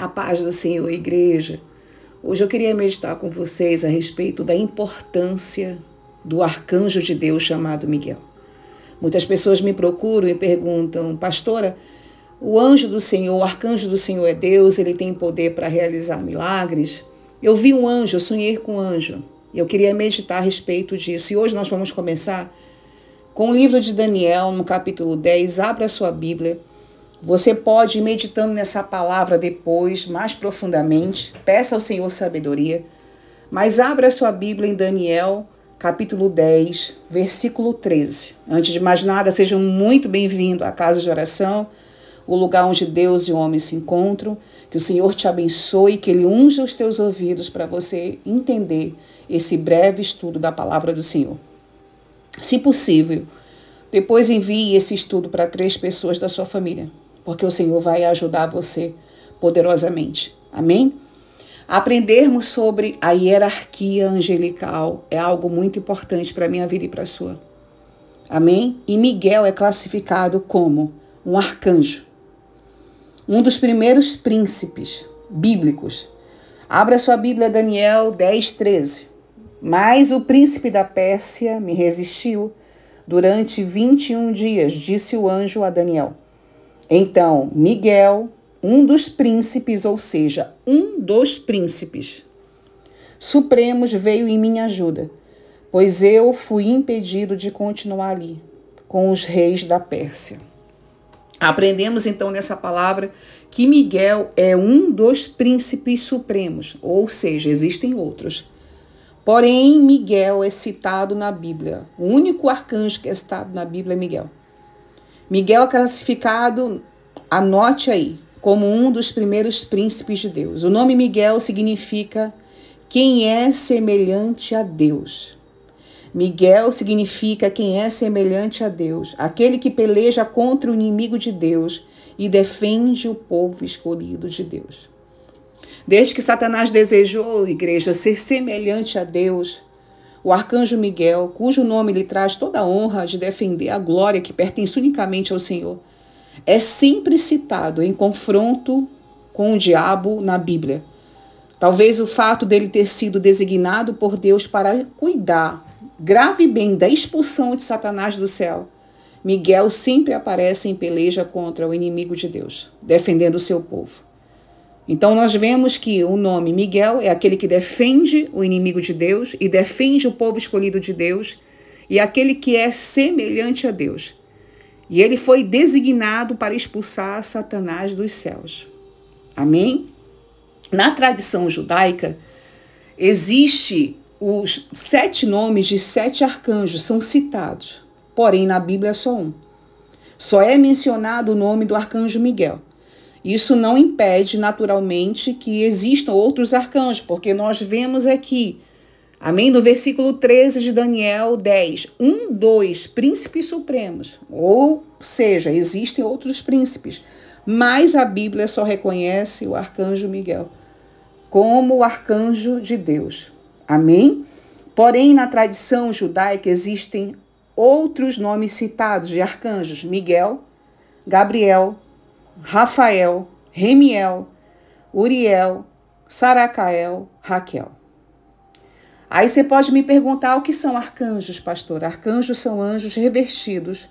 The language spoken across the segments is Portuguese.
A paz do Senhor, igreja. Hoje eu queria meditar com vocês a respeito da importância do arcanjo de Deus chamado Miguel. Muitas pessoas me procuram e perguntam, pastora, o anjo do Senhor, o arcanjo do Senhor é Deus, ele tem poder para realizar milagres. Eu vi um anjo, eu sonhei com um anjo. Eu queria meditar a respeito disso. E hoje nós vamos começar com o livro de Daniel, no capítulo 10. Abra a sua Bíblia você pode ir meditando nessa palavra depois, mais profundamente. Peça ao Senhor sabedoria. Mas abra a sua Bíblia em Daniel, capítulo 10, versículo 13. Antes de mais nada, sejam muito bem-vindos à casa de oração, o lugar onde Deus e o homem se encontram. Que o Senhor te abençoe, que Ele unja os teus ouvidos para você entender esse breve estudo da palavra do Senhor. Se possível, depois envie esse estudo para três pessoas da sua família porque o Senhor vai ajudar você poderosamente. Amém? Aprendermos sobre a hierarquia angelical é algo muito importante para a minha vida e para a sua. Amém? E Miguel é classificado como um arcanjo, um dos primeiros príncipes bíblicos. Abra sua Bíblia, Daniel 10, 13. Mas o príncipe da Pérsia me resistiu durante 21 dias, disse o anjo a Daniel. Então, Miguel, um dos príncipes, ou seja, um dos príncipes supremos veio em minha ajuda, pois eu fui impedido de continuar ali com os reis da Pérsia. Aprendemos então nessa palavra que Miguel é um dos príncipes supremos, ou seja, existem outros. Porém, Miguel é citado na Bíblia. O único arcanjo que é citado na Bíblia é Miguel. Miguel é classificado, anote aí, como um dos primeiros príncipes de Deus. O nome Miguel significa quem é semelhante a Deus. Miguel significa quem é semelhante a Deus, aquele que peleja contra o inimigo de Deus e defende o povo escolhido de Deus. Desde que Satanás desejou, igreja, ser semelhante a Deus, o arcanjo Miguel, cujo nome lhe traz toda a honra de defender a glória que pertence unicamente ao Senhor, é sempre citado em confronto com o diabo na Bíblia. Talvez o fato dele ter sido designado por Deus para cuidar grave bem da expulsão de Satanás do céu, Miguel sempre aparece em peleja contra o inimigo de Deus, defendendo o seu povo. Então, nós vemos que o nome Miguel é aquele que defende o inimigo de Deus e defende o povo escolhido de Deus e aquele que é semelhante a Deus. E ele foi designado para expulsar Satanás dos céus. Amém? Na tradição judaica, existe os sete nomes de sete arcanjos, são citados. Porém, na Bíblia é só um. Só é mencionado o nome do arcanjo Miguel. Isso não impede, naturalmente, que existam outros arcanjos, porque nós vemos aqui, amém? No versículo 13 de Daniel 10, um, dois príncipes supremos, ou seja, existem outros príncipes, mas a Bíblia só reconhece o arcanjo Miguel como o arcanjo de Deus, amém? Porém, na tradição judaica existem outros nomes citados de arcanjos: Miguel, Gabriel, Rafael, Remiel, Uriel, Saracael, Raquel. Aí você pode me perguntar o que são arcanjos, pastor. Arcanjos são anjos revestidos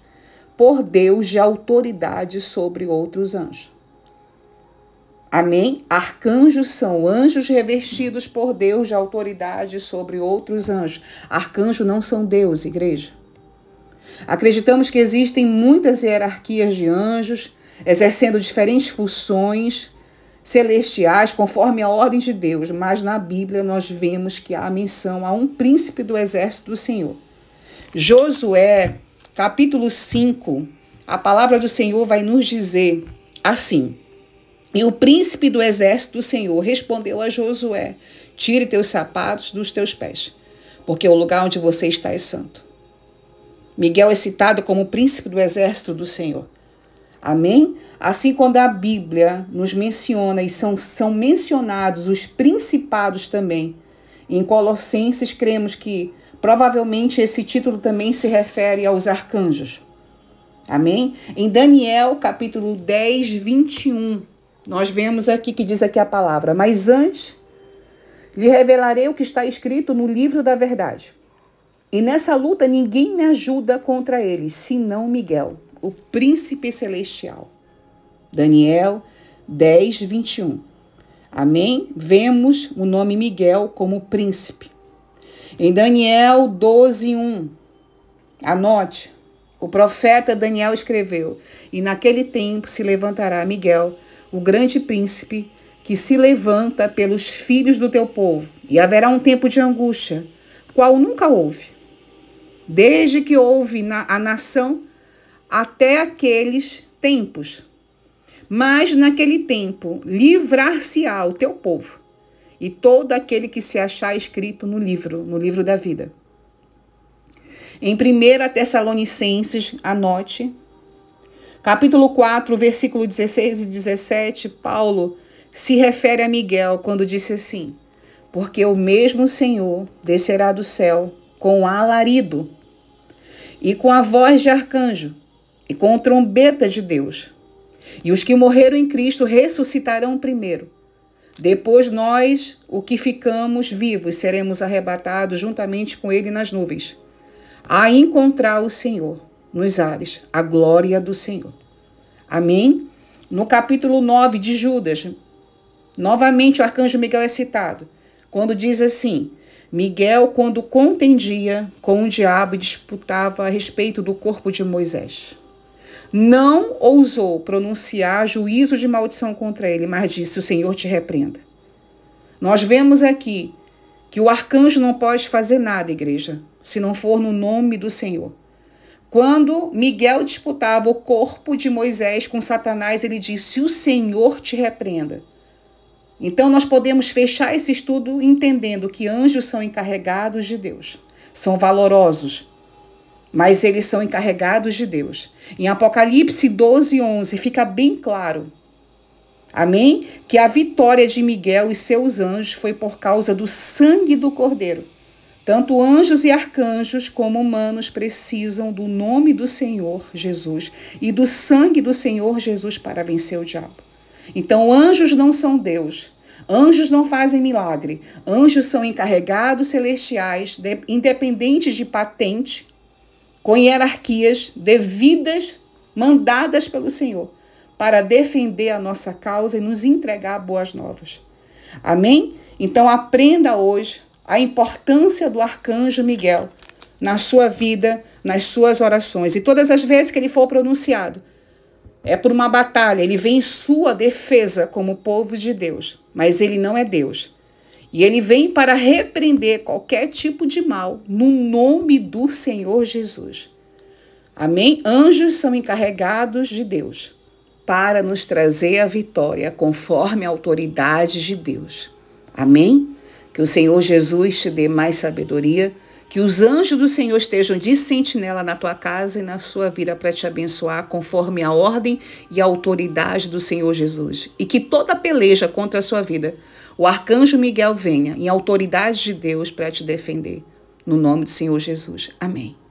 por Deus de autoridade sobre outros anjos. Amém? Arcanjos são anjos revestidos por Deus de autoridade sobre outros anjos. Arcanjos não são Deus, igreja. Acreditamos que existem muitas hierarquias de anjos exercendo diferentes funções celestiais conforme a ordem de Deus, mas na Bíblia nós vemos que há menção a um príncipe do exército do Senhor. Josué, capítulo 5, a palavra do Senhor vai nos dizer assim: E o príncipe do exército do Senhor respondeu a Josué: Tire teus sapatos dos teus pés, porque o lugar onde você está é santo. Miguel é citado como príncipe do exército do Senhor. Amém? Assim, quando a Bíblia nos menciona e são, são mencionados os principados também, em Colossenses cremos que provavelmente esse título também se refere aos arcanjos. Amém? Em Daniel capítulo 10, 21, nós vemos aqui que diz aqui a palavra: Mas antes lhe revelarei o que está escrito no livro da verdade. E nessa luta ninguém me ajuda contra ele, senão Miguel o príncipe celestial. Daniel 10, 21. Amém? Vemos o nome Miguel como príncipe. Em Daniel 12, 1, anote, o profeta Daniel escreveu: E naquele tempo se levantará Miguel, o grande príncipe, que se levanta pelos filhos do teu povo, e haverá um tempo de angústia, qual nunca houve, desde que houve na, a nação até aqueles tempos. Mas naquele tempo livrar-se-á o teu povo e todo aquele que se achar escrito no livro, no livro da vida. Em 1 Tessalonicenses, anote, capítulo 4, versículo 16 e 17, Paulo se refere a Miguel quando disse assim: Porque o mesmo Senhor descerá do céu com alarido e com a voz de arcanjo e com a trombeta de Deus. E os que morreram em Cristo ressuscitarão primeiro. Depois nós, o que ficamos vivos, seremos arrebatados juntamente com ele nas nuvens, a encontrar o Senhor nos ares, a glória do Senhor. Amém? No capítulo 9 de Judas, novamente o arcanjo Miguel é citado, quando diz assim: Miguel, quando contendia com o diabo, disputava a respeito do corpo de Moisés não ousou pronunciar juízo de maldição contra ele, mas disse: O Senhor te repreenda. Nós vemos aqui que o arcanjo não pode fazer nada, igreja, se não for no nome do Senhor. Quando Miguel disputava o corpo de Moisés com Satanás, ele disse: O Senhor te repreenda. Então, nós podemos fechar esse estudo entendendo que anjos são encarregados de Deus, são valorosos, mas eles são encarregados de Deus. Em Apocalipse 12, 11, fica bem claro, amém? Que a vitória de Miguel e seus anjos foi por causa do sangue do Cordeiro. Tanto anjos e arcanjos como humanos precisam do nome do Senhor Jesus e do sangue do Senhor Jesus para vencer o diabo. Então, anjos não são Deus, Anjos não fazem milagre. Anjos são encarregados celestiais, de, independentes de patente com hierarquias devidas, mandadas pelo Senhor, para defender a nossa causa e nos entregar boas novas. Amém? Então aprenda hoje a importância do arcanjo Miguel na sua vida, nas suas orações. E todas as vezes que ele for pronunciado, é por uma batalha, ele vem em sua defesa como povo de Deus, mas ele não é Deus. E ele vem para repreender qualquer tipo de mal no nome do Senhor Jesus. Amém? Anjos são encarregados de Deus para nos trazer a vitória conforme a autoridade de Deus. Amém? Que o Senhor Jesus te dê mais sabedoria que os anjos do Senhor estejam de sentinela na tua casa e na sua vida para te abençoar, conforme a ordem e a autoridade do Senhor Jesus. E que toda peleja contra a sua vida, o arcanjo Miguel venha em autoridade de Deus para te defender. No nome do Senhor Jesus. Amém.